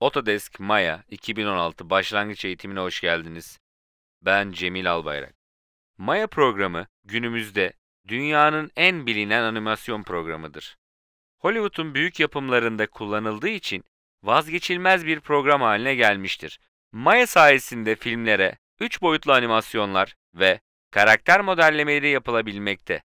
Otodesk Maya 2016 başlangıç eğitimine hoş geldiniz. Ben Cemil Albayrak. Maya programı günümüzde dünyanın en bilinen animasyon programıdır. Hollywood'un büyük yapımlarında kullanıldığı için vazgeçilmez bir program haline gelmiştir. Maya sayesinde filmlere 3 boyutlu animasyonlar ve karakter modellemeleri yapılabilmekte.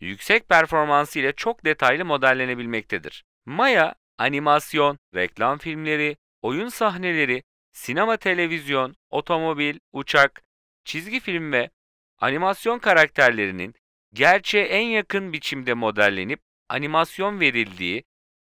Yüksek performansı ile çok detaylı modellenebilmektedir. Maya, animasyon, reklam filmleri, oyun sahneleri, sinema televizyon, otomobil, uçak, çizgi film ve animasyon karakterlerinin gerçeğe en yakın biçimde modellenip animasyon verildiği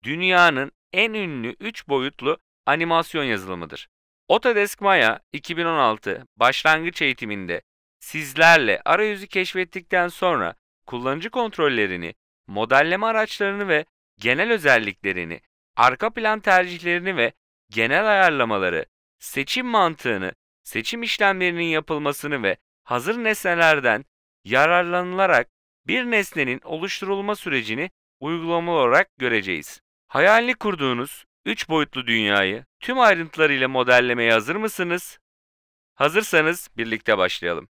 dünyanın en ünlü 3 boyutlu animasyon yazılımıdır. Autodesk Maya 2016 başlangıç eğitiminde sizlerle arayüzü keşfettikten sonra kullanıcı kontrollerini, modelleme araçlarını ve genel özelliklerini, arka plan tercihlerini ve genel ayarlamaları, seçim mantığını, seçim işlemlerinin yapılmasını ve hazır nesnelerden yararlanılarak bir nesnenin oluşturulma sürecini uygulamalı olarak göreceğiz. Hayalini kurduğunuz 3 boyutlu dünyayı tüm ayrıntılarıyla modellemeye hazır mısınız? Hazırsanız birlikte başlayalım.